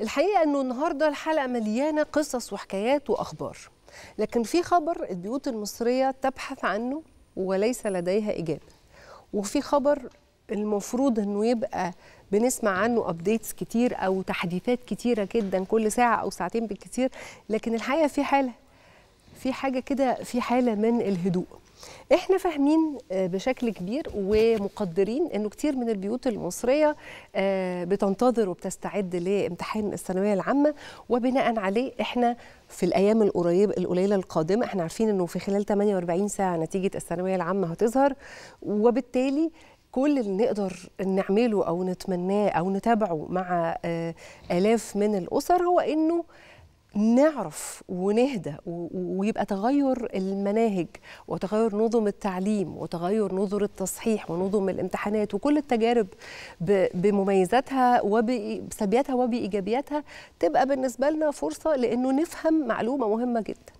الحقيقه انه النهارده الحلقه مليانه قصص وحكايات واخبار لكن في خبر البيوت المصريه تبحث عنه وليس لديها اجابه وفي خبر المفروض انه يبقى بنسمع عنه ابديتس كتير او تحديثات كتيره جدا كل ساعه او ساعتين بالكتير لكن الحقيقه في حاله في حاجه كده في حاله من الهدوء احنا فاهمين آه، بشكل كبير ومقدرين انه كتير من البيوت المصريه آه، بتنتظر وبتستعد لامتحان الثانويه العامه وبناء عليه احنا في الايام القريب القليله القادمه احنا عارفين انه في خلال 48 ساعه نتيجه الثانويه العامه هتظهر وبالتالي كل اللي نقدر نعمله او نتمناه او نتابعه مع آه، الاف من الاسر هو انه نعرف ونهدى ويبقى تغير المناهج وتغير نظم التعليم وتغير نظر التصحيح ونظم الامتحانات وكل التجارب بمميزاتها وبسلبياتها وبايجابياتها تبقى بالنسبه لنا فرصه لانه نفهم معلومه مهمه جدا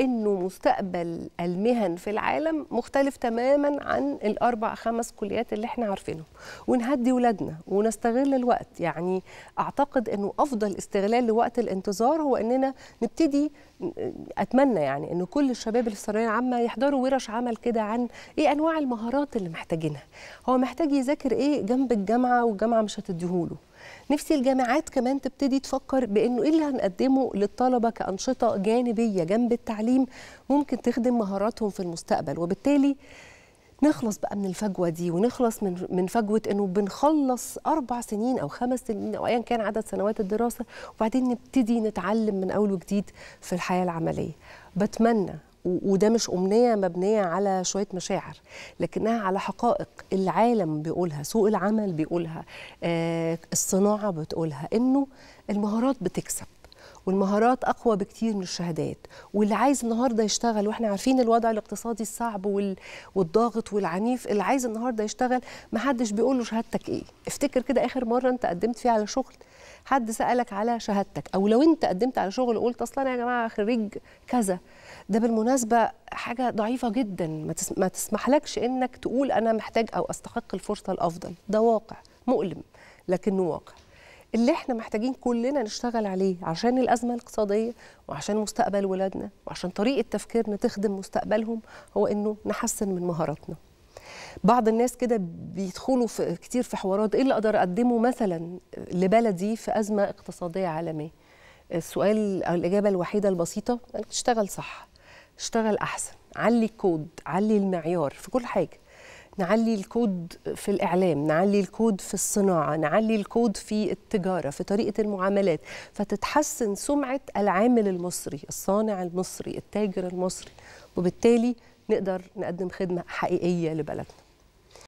انه مستقبل المهن في العالم مختلف تماما عن الاربع خمس كليات اللي احنا عارفينهم ونهدي ولادنا ونستغل الوقت يعني اعتقد انه افضل استغلال لوقت الانتظار هو اننا نبتدي اتمنى يعني ان كل الشباب اللي في الثانويه العامه يحضروا ورش عمل كده عن ايه انواع المهارات اللي محتاجينها هو محتاج يذاكر ايه جنب الجامعه والجامعه مش هتديهوله نفسي الجامعات كمان تبتدي تفكر بانه ايه اللي هنقدمه للطلبه كانشطه جانبيه جنب التعليم ممكن تخدم مهاراتهم في المستقبل وبالتالي نخلص بقى من الفجوه دي ونخلص من من فجوه انه بنخلص اربع سنين او خمس سنين او ايا كان عدد سنوات الدراسه وبعدين نبتدي نتعلم من اول وجديد في الحياه العمليه بتمنى وده مش أمنية مبنية على شوية مشاعر لكنها على حقائق العالم بيقولها سوق العمل بيقولها آه، الصناعة بتقولها إنه المهارات بتكسب والمهارات اقوى بكتير من الشهادات واللي عايز النهارده يشتغل واحنا عارفين الوضع الاقتصادي الصعب وال... والضاغط والعنيف اللي عايز النهارده يشتغل ما حدش بيقول له شهادتك ايه افتكر كده اخر مره انت قدمت فيها على شغل حد سالك على شهادتك او لو انت قدمت على شغل قلت اصلا يا جماعه خريج كذا ده بالمناسبه حاجه ضعيفه جدا ما, تس... ما تسمحلكش انك تقول انا محتاج او استحق الفرصه الافضل ده واقع مؤلم لكنه واقع اللي احنا محتاجين كلنا نشتغل عليه عشان الازمه الاقتصاديه وعشان مستقبل ولادنا وعشان طريقه تفكيرنا تخدم مستقبلهم هو انه نحسن من مهاراتنا بعض الناس كده بيدخلوا في كتير في حوارات ايه اللي اقدر اقدمه مثلا لبلدي في ازمه اقتصاديه عالميه السؤال او الاجابه الوحيده البسيطه انك تشتغل صح اشتغل احسن علي الكود علي المعيار في كل حاجه نعلي الكود في الإعلام نعلي الكود في الصناعة نعلي الكود في التجارة في طريقة المعاملات فتتحسن سمعة العامل المصري الصانع المصري التاجر المصري وبالتالي نقدر نقدم خدمة حقيقية لبلدنا